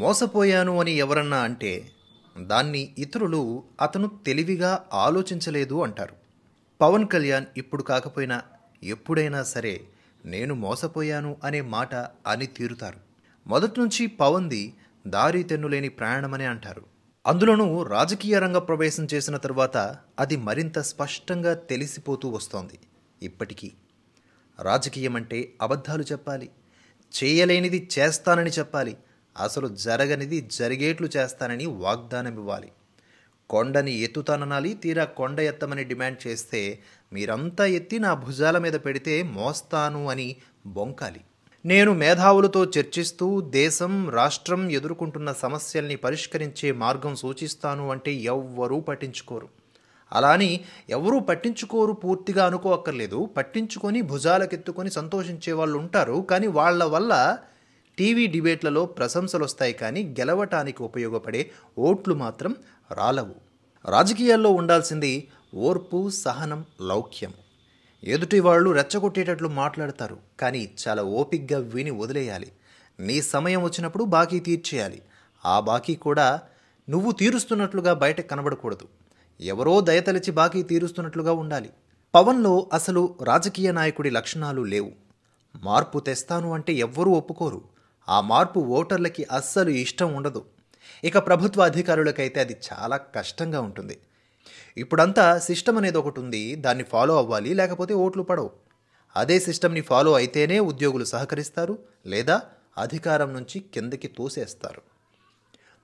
మోసపోయాను అని ఎవరన్నా అంటే దాన్ని ఇతరులు అతను తెలివిగా ఆలోచించలేదు అంటారు పవన్ కళ్యాణ్ ఇప్పుడు కాకపోయినా ఎప్పుడైనా సరే నేను మోసపోయాను అనే మాట అని తీరుతారు మొదటి నుంచి పవన్ది దారి తెన్నులేని ప్రయాణమనే అంటారు అందులోనూ రాజకీయ రంగ ప్రవేశం చేసిన తర్వాత అది మరింత స్పష్టంగా తెలిసిపోతూ వస్తోంది ఇప్పటికీ రాజకీయం అంటే అబద్ధాలు చెప్పాలి చేయలేనిది చేస్తానని చెప్పాలి అసలు జరగనిది జరిగేట్లు చేస్తానని వాగ్దానం ఇవ్వాలి కొండని ఎత్తుతాననాలి తీరా కొండ ఎత్తమని డిమాండ్ చేస్తే మీరంతా ఎత్తి నా భుజాల మీద పెడితే మోస్తాను అని బొంకాలి నేను మేధావులతో చర్చిస్తూ దేశం రాష్ట్రం ఎదుర్కొంటున్న సమస్యల్ని పరిష్కరించే మార్గం సూచిస్తాను అంటే ఎవ్వరూ పట్టించుకోరు అలాని ఎవరూ పట్టించుకోరు పూర్తిగా అనుకోక్కర్లేదు పట్టించుకొని భుజాలకెత్తుకొని సంతోషించే వాళ్ళు ఉంటారు కానీ వాళ్ళ వల్ల టీవీ డిబేట్లలో ప్రశంసలు వస్తాయి కానీ గెలవటానికి ఉపయోగపడే ఓట్లు మాత్రం రాలవు రాజకీయాల్లో ఉండాల్సింది ఓర్పు సహనం లౌక్యం ఎదుటి వాళ్ళు రెచ్చగొట్టేటట్లు మాట్లాడతారు కానీ చాలా ఓపిగ్గా విని వదిలేయాలి నీ సమయం వచ్చినప్పుడు బాకీ తీర్చేయాలి ఆ బాకీ కూడా నువ్వు తీరుస్తున్నట్లుగా బయట కనబడకూడదు ఎవరో దయతలిచి బాకీ తీరుస్తున్నట్లుగా ఉండాలి పవన్లో అసలు రాజకీయ నాయకుడి లక్షణాలు లేవు మార్పు తెస్తాను అంటే ఎవ్వరూ ఒప్పుకోరు ఆ మార్పు ఓటర్లకి అస్సలు ఇష్టం ఉండదు ఇక ప్రభుత్వ అధికారులకైతే అది చాలా కష్టంగా ఉంటుంది ఇప్పుడంతా సిస్టమ్ అనేది ఒకటి ఉంది దాన్ని ఫాలో అవ్వాలి లేకపోతే ఓట్లు పడవు అదే సిస్టమ్ని ఫాలో అయితేనే ఉద్యోగులు సహకరిస్తారు లేదా అధికారం నుంచి కిందకి తోసేస్తారు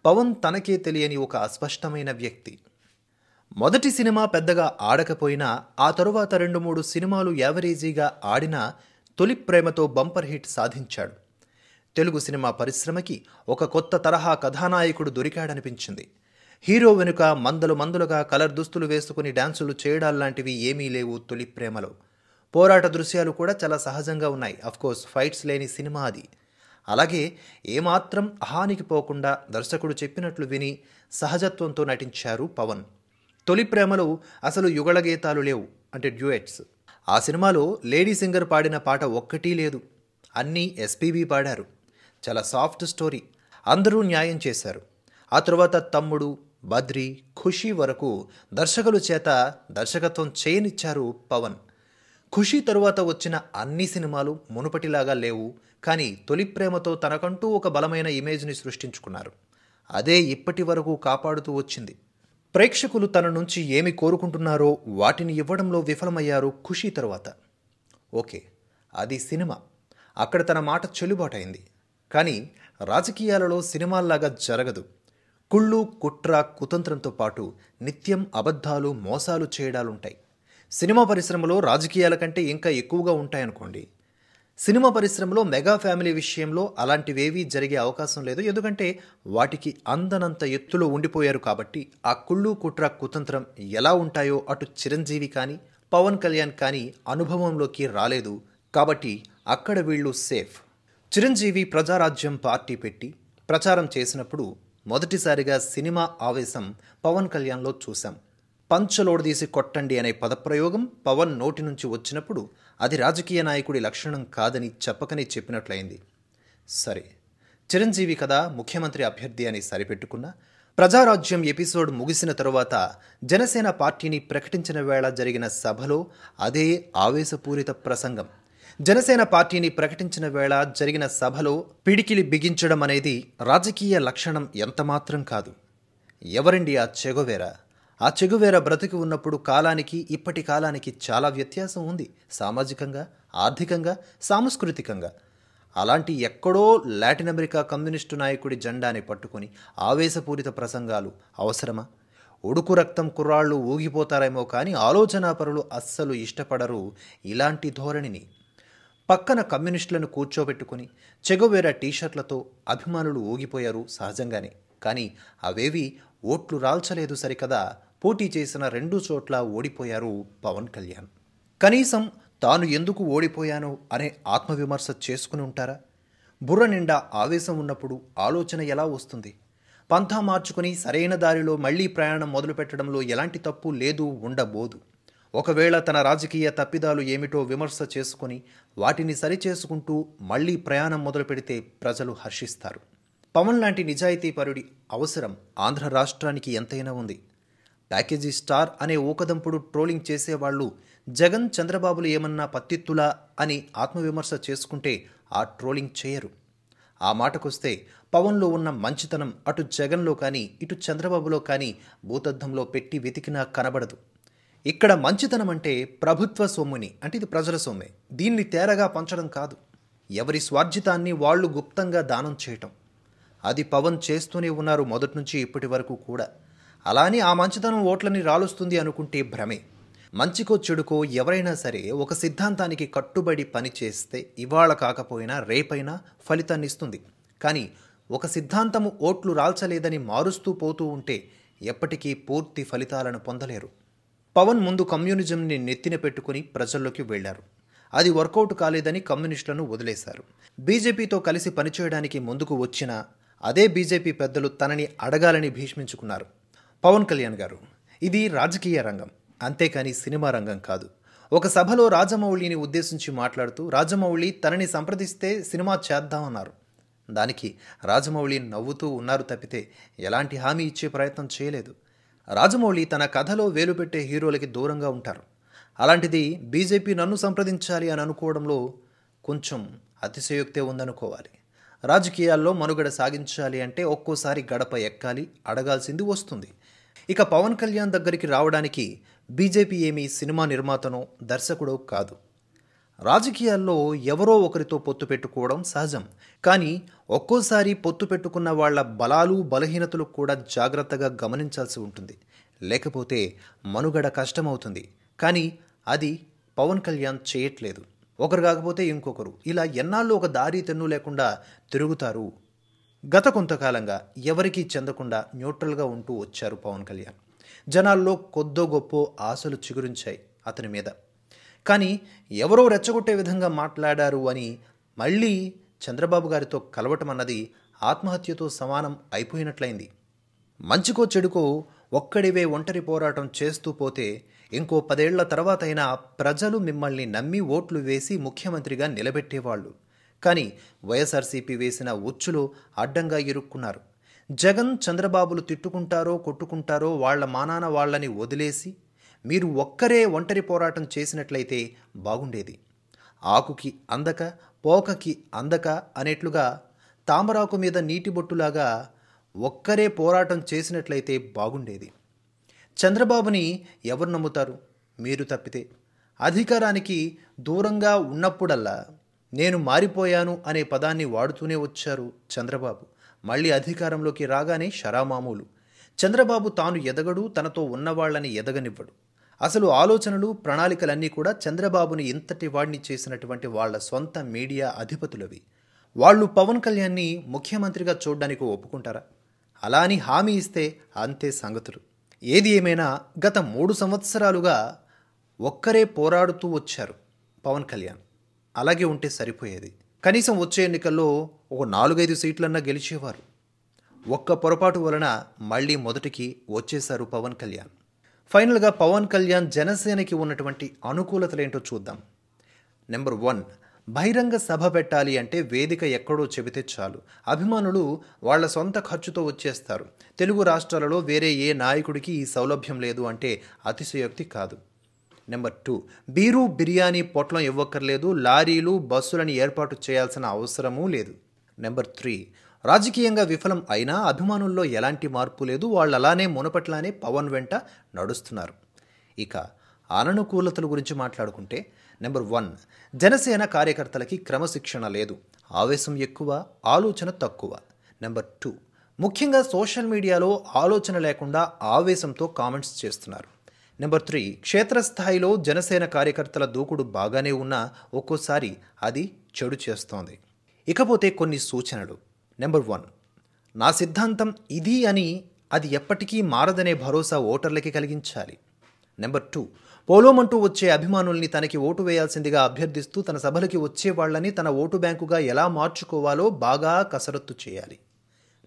పవన్ తనకే తెలియని ఒక అస్పష్టమైన వ్యక్తి మొదటి సినిమా పెద్దగా ఆడకపోయినా ఆ తరువాత రెండు మూడు సినిమాలు యావరేజీగా ఆడిన తొలి ప్రేమతో బంపర్ హిట్ సాధించాడు తెలుగు సినిమా పరిశ్రమకి ఒక కొత్త తరహా కథానాయకుడు దొరికాడనిపించింది హీరో వెనుక మందలు మందలుగా కలర్ దుస్తులు వేసుకుని డాన్సులు చేయడాల్లాంటివి ఏమీ లేవు తొలి ప్రేమలో పోరాట దృశ్యాలు కూడా చాలా సహజంగా ఉన్నాయి అఫ్కోర్స్ ఫైట్స్ లేని సినిమా అది అలాగే ఏమాత్రం అహానికి పోకుండా దర్శకుడు చెప్పినట్లు విని సహజత్వంతో నటించారు పవన్ తొలి ప్రేమలో అసలు యుగళ గీతాలు లేవు అంటే డ్యూయట్స్ ఆ సినిమాలో లేడీ సింగర్ పాడిన పాట ఒక్కటీ లేదు అన్నీ ఎస్పీబీ పాడారు చాలా సాఫ్ట్ స్టోరీ అందరూ న్యాయం చేశారు ఆ తర్వాత తమ్ముడు బద్రి ఖుషీ వరకు దర్శకులు చేత దర్శకత్వం చేయనిచ్చారు పవన్ ఖుషీ తరువాత వచ్చిన అన్ని సినిమాలు మునుపటిలాగా లేవు కానీ తొలి ప్రేమతో తనకంటూ ఒక బలమైన ఇమేజ్ని సృష్టించుకున్నారు అదే ఇప్పటి వరకు కాపాడుతూ వచ్చింది ప్రేక్షకులు తన నుంచి ఏమి కోరుకుంటున్నారో వాటిని ఇవ్వడంలో విఫలమయ్యారు ఖుషీ తరువాత ఓకే అది సినిమా అక్కడ తన మాట చెల్లుబాటైంది కానీ రాజకీయాలలో సినిమాల్లాగా జరగదు కుళ్ళు కుట్ర కుతంత్రంతో పాటు నిత్యం అబద్ధాలు మోసాలు చేయడాలుంటాయి సినిమా పరిశ్రమలో రాజకీయాల కంటే ఇంకా ఎక్కువగా ఉంటాయనుకోండి సినిమా పరిశ్రమలో మెగా ఫ్యామిలీ విషయంలో అలాంటివేవీ జరిగే అవకాశం లేదు ఎందుకంటే వాటికి అందనంత ఎత్తులో ఉండిపోయారు కాబట్టి ఆ కుళ్ళు కుట్ర కుతంత్రం ఎలా ఉంటాయో అటు చిరంజీవి కానీ పవన్ కళ్యాణ్ కానీ అనుభవంలోకి రాలేదు కాబట్టి అక్కడ వీళ్ళు సేఫ్ చిరంజీవి ప్రజారాజ్యం పార్టీ పెట్టి ప్రచారం చేసినప్పుడు మొదటిసారిగా సినిమా ఆవేశం పవన్ కళ్యాణ్లో చూశాం పంచలోడదీసి కొట్టండి అనే పదప్రయోగం పవన్ నోటి నుంచి వచ్చినప్పుడు అది రాజకీయ నాయకుడి లక్షణం కాదని చెప్పకనే చెప్పినట్లయింది సరే చిరంజీవి కదా ముఖ్యమంత్రి అభ్యర్థి అని సరిపెట్టుకున్న ప్రజారాజ్యం ఎపిసోడ్ ముగిసిన తరువాత జనసేన పార్టీని ప్రకటించిన వేళ జరిగిన సభలో అదే ఆవేశపూరిత ప్రసంగం జనసేన పార్టీని ప్రకటించిన వేళ జరిగిన సభలో పిడికిలి బిగించడం అనేది రాజకీయ లక్షణం ఎంతమాత్రం కాదు ఎవరండి ఆ చెగువేర ఆ చెగువేర బ్రతికి ఉన్నప్పుడు కాలానికి ఇప్పటి కాలానికి చాలా వ్యత్యాసం ఉంది సామాజికంగా ఆర్థికంగా సాంస్కృతికంగా అలాంటి ఎక్కడో లాటిన్ అమెరికా కమ్యూనిస్టు నాయకుడి జెండాని పట్టుకుని ఆవేశపూరిత ప్రసంగాలు అవసరమా ఉడుకు రక్తం కుర్రాళ్ళు ఊగిపోతారేమో కానీ ఆలోచనాపరులు అస్సలు ఇష్టపడరు ఇలాంటి ధోరణిని పక్కన కమ్యూనిస్టులను కూర్చోబెట్టుకుని చెగవేరా టీషర్ట్లతో అభిమానులు ఊగిపోయారు సహజంగానే కానీ అవేవి ఓట్లు రాల్చలేదు సరికదా పోటీ చేసిన రెండు చోట్ల ఓడిపోయారు పవన్ కళ్యాణ్ కనీసం తాను ఎందుకు ఓడిపోయాను అనే ఆత్మవిమర్శ చేసుకుని ఉంటారా బుర్ర నిండా ఆవేశం ఉన్నప్పుడు ఆలోచన ఎలా వస్తుంది పంథా మార్చుకుని సరైన దారిలో మళ్లీ ప్రయాణం మొదలుపెట్టడంలో ఎలాంటి తప్పు లేదు ఉండబోదు ఒకవేళ తన రాజకీయ తప్పిదాలు ఏమిటో విమర్శ చేసుకుని వాటిని సరిచేసుకుంటూ మళ్లీ ప్రయాణం మొదలు పెడితే ప్రజలు హర్షిస్తారు పవన్ లాంటి నిజాయితీ పరుడి అవసరం ఆంధ్ర రాష్ట్రానికి ఎంతైనా ఉంది ప్యాకేజీ స్టార్ అనే ఊకదంపుడు ట్రోలింగ్ చేసేవాళ్ళు జగన్ చంద్రబాబులు ఏమన్నా పత్తిత్తులా అని ఆత్మవిమర్శ చేసుకుంటే ఆ ట్రోలింగ్ చేయరు ఆ మాటకొస్తే పవన్లో ఉన్న మంచితనం అటు జగన్లో కానీ ఇటు చంద్రబాబులో కానీ భూతద్దంలో పెట్టి వెతికినా కనబడదు ఇక్కడ మంచితనం అంటే ప్రభుత్వ సొమ్ముని అంటే ఇది ప్రజల సొమ్మే దీన్ని తేరగా పంచడం కాదు ఎవరి స్వార్జితాన్ని వాళ్ళు గుప్తంగా దానం చేయటం అది పవన్ చేస్తూనే ఉన్నారు మొదటి నుంచి ఇప్పటి వరకు కూడా అలానే ఆ మంచితనం ఓట్లని రాలుస్తుంది అనుకుంటే భ్రమే మంచికో చెడుకో ఎవరైనా సరే ఒక సిద్ధాంతానికి కట్టుబడి పనిచేస్తే ఇవాళ కాకపోయినా రేపైనా ఫలితాన్ని ఇస్తుంది కానీ ఒక సిద్ధాంతము ఓట్లు రాల్చలేదని మారుస్తూ పోతూ ఉంటే ఎప్పటికీ పూర్తి ఫలితాలను పొందలేరు పవన్ ముందు కమ్యూనిజంని నెత్తిన పెట్టుకుని ప్రజల్లోకి వెళ్లారు అది వర్కౌట్ కాలేదని కమ్యూనిస్టులను వదిలేశారు బీజేపీతో కలిసి పనిచేయడానికి ముందుకు వచ్చిన అదే బీజేపీ పెద్దలు తనని అడగాలని భీష్మించుకున్నారు పవన్ కళ్యాణ్ గారు ఇది రాజకీయ రంగం అంతేకాని సినిమా రంగం కాదు ఒక సభలో రాజమౌళిని ఉద్దేశించి మాట్లాడుతూ రాజమౌళి తనని సంప్రదిస్తే సినిమా చేద్దామన్నారు దానికి రాజమౌళి నవ్వుతూ ఉన్నారు తప్పితే ఎలాంటి హామీ ఇచ్చే ప్రయత్నం చేయలేదు రాజమౌళి తన కథలో వేలుపెట్టే హీరోలకి దూరంగా ఉంటారు అలాంటిది బీజేపీ నన్ను సంప్రదించాలి అని అనుకోవడంలో కొంచెం అతిశయోక్తే ఉందనుకోవాలి రాజకీయాల్లో మనుగడ సాగించాలి అంటే ఒక్కోసారి గడప ఎక్కాలి అడగాల్సింది వస్తుంది ఇక పవన్ కళ్యాణ్ దగ్గరికి రావడానికి బీజేపీ ఏమీ సినిమా నిర్మాతనో దర్శకుడో కాదు రాజకీయాల్లో ఎవరో ఒకరితో పొత్తు పెట్టుకోవడం సహజం కానీ ఒక్కోసారి పొత్తు పెట్టుకున్న వాళ్ళ బలాలు బలహీనతలు కూడా జాగ్రత్తగా గమనించాల్సి ఉంటుంది లేకపోతే మనుగడ కష్టమవుతుంది కానీ అది పవన్ కళ్యాణ్ చేయట్లేదు ఒకరు కాకపోతే ఇంకొకరు ఇలా ఎన్నాళ్ళు ఒక దారి తెన్ను లేకుండా తిరుగుతారు గత కొంతకాలంగా ఎవరికీ చెందకుండా న్యూట్రల్గా ఉంటూ వచ్చారు పవన్ కళ్యాణ్ జనాల్లో కొద్దో గొప్ప ఆశలు చిగురించాయి అతని మీద కానీ ఎవరో రెచ్చగొట్టే విధంగా మాట్లాడారు అని మళ్ళీ చంద్రబాబు గారితో కలవటం అన్నది ఆత్మహత్యతో సమానం అయిపోయినట్లయింది మంచికో చెడుకో ఒక్కడివే ఒంటరి పోరాటం చేస్తూ పోతే ఇంకో పదేళ్ల అయినా ప్రజలు మిమ్మల్ని నమ్మి ఓట్లు వేసి ముఖ్యమంత్రిగా నిలబెట్టేవాళ్ళు కానీ వైఎస్ఆర్సీపీ వేసిన ఉచ్చులు అడ్డంగా ఇరుక్కున్నారు జగన్ చంద్రబాబులు తిట్టుకుంటారో కొట్టుకుంటారో వాళ్ల మానాన వాళ్లని వదిలేసి మీరు ఒక్కరే ఒంటరి పోరాటం చేసినట్లయితే బాగుండేది ఆకుకి అందక పోకకి అందక అనేట్లుగా తామరాకు మీద నీటి బొట్టులాగా ఒక్కరే పోరాటం చేసినట్లయితే బాగుండేది చంద్రబాబుని ఎవరు నమ్ముతారు మీరు తప్పితే అధికారానికి దూరంగా ఉన్నప్పుడల్లా నేను మారిపోయాను అనే పదాన్ని వాడుతూనే వచ్చారు చంద్రబాబు మళ్ళీ అధికారంలోకి రాగానే షరామామూలు చంద్రబాబు తాను ఎదగడు తనతో ఉన్నవాళ్లని ఎదగనివ్వడు అసలు ఆలోచనలు ప్రణాళికలన్నీ కూడా చంద్రబాబుని ఇంతటి వాడిని చేసినటువంటి వాళ్ల సొంత మీడియా అధిపతులవి వాళ్ళు పవన్ కళ్యాణ్ని ముఖ్యమంత్రిగా చూడ్డానికి ఒప్పుకుంటారా అలా అని హామీ ఇస్తే అంతే సంగతులు ఏది ఏమైనా గత మూడు సంవత్సరాలుగా ఒక్కరే పోరాడుతూ వచ్చారు పవన్ కళ్యాణ్ అలాగే ఉంటే సరిపోయేది కనీసం వచ్చే ఎన్నికల్లో ఒక నాలుగైదు సీట్లన్నా గెలిచేవారు ఒక్క పొరపాటు వలన మళ్ళీ మొదటికి వచ్చేశారు పవన్ కళ్యాణ్ ఫైనల్గా పవన్ కళ్యాణ్ జనసేనకి ఉన్నటువంటి అనుకూలతలు ఏంటో చూద్దాం నెంబర్ వన్ బహిరంగ సభ పెట్టాలి అంటే వేదిక ఎక్కడో చెబితే చాలు అభిమానులు వాళ్ళ సొంత ఖర్చుతో వచ్చేస్తారు తెలుగు రాష్ట్రాలలో వేరే ఏ నాయకుడికి ఈ సౌలభ్యం లేదు అంటే అతిశయోక్తి కాదు నెంబర్ టూ బీరు బిర్యానీ పొట్లం ఇవ్వక్కర్లేదు లారీలు బస్సులను ఏర్పాటు చేయాల్సిన అవసరమూ లేదు నెంబర్ త్రీ రాజకీయంగా విఫలం అయినా అభిమానుల్లో ఎలాంటి మార్పు లేదు వాళ్ళు అలానే మునపట్లానే పవన్ వెంట నడుస్తున్నారు ఇక అననుకూలతల గురించి మాట్లాడుకుంటే నెంబర్ వన్ జనసేన కార్యకర్తలకి క్రమశిక్షణ లేదు ఆవేశం ఎక్కువ ఆలోచన తక్కువ నెంబర్ టూ ముఖ్యంగా సోషల్ మీడియాలో ఆలోచన లేకుండా ఆవేశంతో కామెంట్స్ చేస్తున్నారు నెంబర్ త్రీ క్షేత్రస్థాయిలో జనసేన కార్యకర్తల దూకుడు బాగానే ఉన్నా ఒక్కోసారి అది చెడు చేస్తోంది ఇకపోతే కొన్ని సూచనలు నెంబర్ వన్ నా సిద్ధాంతం ఇది అని అది ఎప్పటికీ మారదనే భరోసా ఓటర్లకి కలిగించాలి నెంబర్ టూ పోలోమంటూ వచ్చే అభిమానుల్ని తనకి ఓటు వేయాల్సిందిగా అభ్యర్థిస్తూ తన సభలకి వచ్చే వాళ్ళని తన ఓటు బ్యాంకుగా ఎలా మార్చుకోవాలో బాగా కసరత్తు చేయాలి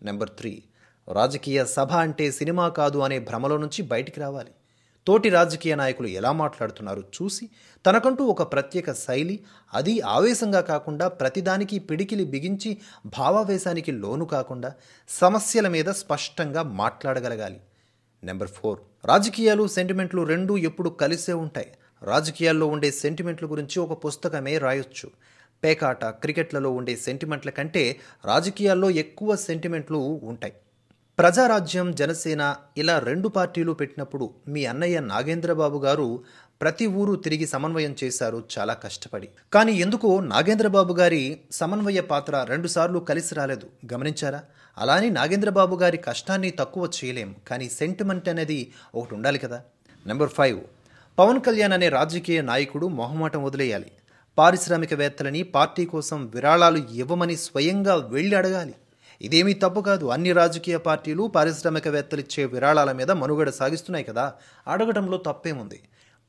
నెంబర్ త్రీ రాజకీయ సభ అంటే సినిమా కాదు అనే భ్రమలో నుంచి బయటికి రావాలి తోటి రాజకీయ నాయకులు ఎలా మాట్లాడుతున్నారో చూసి తనకంటూ ఒక ప్రత్యేక శైలి అది ఆవేశంగా కాకుండా ప్రతిదానికి పిడికిలి బిగించి భావావేశానికి లోను కాకుండా సమస్యల మీద స్పష్టంగా మాట్లాడగలగాలి నెంబర్ ఫోర్ రాజకీయాలు సెంటిమెంట్లు రెండూ ఎప్పుడు కలిసే ఉంటాయి రాజకీయాల్లో ఉండే సెంటిమెంట్ల గురించి ఒక పుస్తకమే రాయొచ్చు పేకాట క్రికెట్లలో ఉండే సెంటిమెంట్ల కంటే రాజకీయాల్లో ఎక్కువ సెంటిమెంట్లు ఉంటాయి ప్రజారాజ్యం జనసేన ఇలా రెండు పార్టీలు పెట్టినప్పుడు మీ అన్నయ్య నాగేంద్రబాబు గారు ప్రతి ఊరు తిరిగి సమన్వయం చేశారు చాలా కష్టపడి కానీ ఎందుకో నాగేంద్రబాబు గారి సమన్వయ పాత్ర రెండుసార్లు కలిసి రాలేదు గమనించారా అలానే నాగేంద్రబాబు గారి కష్టాన్ని తక్కువ చేయలేం కానీ సెంటిమెంట్ అనేది ఒకటి ఉండాలి కదా నెంబర్ ఫైవ్ పవన్ కళ్యాణ్ అనే రాజకీయ నాయకుడు మొహమాటం వదిలేయాలి పారిశ్రామికవేత్తలని పార్టీ కోసం విరాళాలు ఇవ్వమని స్వయంగా వెళ్ళి అడగాలి ఇదేమీ తప్పు కాదు అన్ని రాజకీయ పార్టీలు పారిశ్రామికవేత్తలు ఇచ్చే విరాళాల మీద మనుగడ సాగిస్తున్నాయి కదా అడగడంలో తప్పేముంది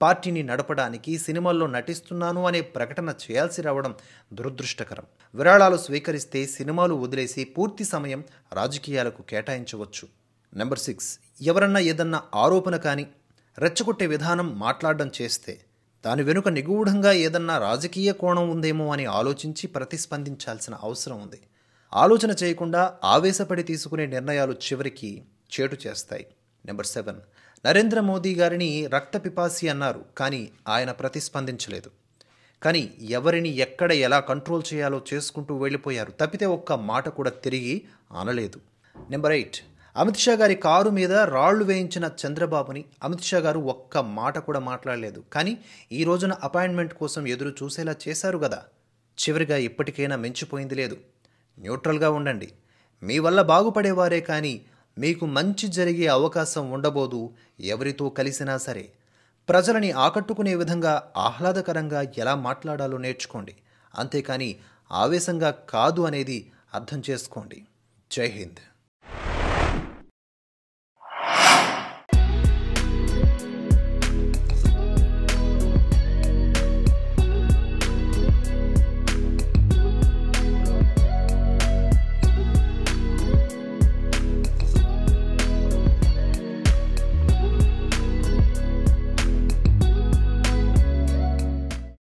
పార్టీని నడపడానికి సినిమాల్లో నటిస్తున్నాను అనే ప్రకటన చేయాల్సి రావడం దురదృష్టకరం విరాళాలు స్వీకరిస్తే సినిమాలు వదిలేసి పూర్తి సమయం రాజకీయాలకు కేటాయించవచ్చు నెంబర్ సిక్స్ ఎవరన్నా ఏదన్నా ఆరోపణ కానీ రెచ్చగొట్టే విధానం మాట్లాడడం చేస్తే దాని వెనుక నిగూఢంగా ఏదన్నా రాజకీయ కోణం ఉందేమో అని ఆలోచించి ప్రతిస్పందించాల్సిన అవసరం ఉంది ఆలోచన చేయకుండా ఆవేశపడి తీసుకునే నిర్ణయాలు చివరికి చేటు చేస్తాయి నెంబర్ సెవెన్ నరేంద్ర మోదీ గారిని రక్త పిపాసి అన్నారు కానీ ఆయన ప్రతిస్పందించలేదు కానీ ఎవరిని ఎక్కడ ఎలా కంట్రోల్ చేయాలో చేసుకుంటూ వెళ్ళిపోయారు తప్పితే ఒక్క మాట కూడా తిరిగి అనలేదు నెంబర్ ఎయిట్ అమిత్ షా గారి కారు మీద రాళ్లు వేయించిన చంద్రబాబుని అమిత్ షా గారు ఒక్క మాట కూడా మాట్లాడలేదు కానీ ఈ రోజున అపాయింట్మెంట్ కోసం ఎదురు చూసేలా చేశారు కదా చివరిగా ఇప్పటికైనా మించిపోయింది లేదు న్యూట్రల్గా ఉండండి మీ వల్ల బాగుపడేవారే కానీ మీకు మంచి జరిగే అవకాశం ఉండబోదు ఎవరితో కలిసినా సరే ప్రజలని ఆకట్టుకునే విధంగా ఆహ్లాదకరంగా ఎలా మాట్లాడాలో నేర్చుకోండి అంతేకాని ఆవేశంగా కాదు అనేది అర్థం చేసుకోండి జై హింద్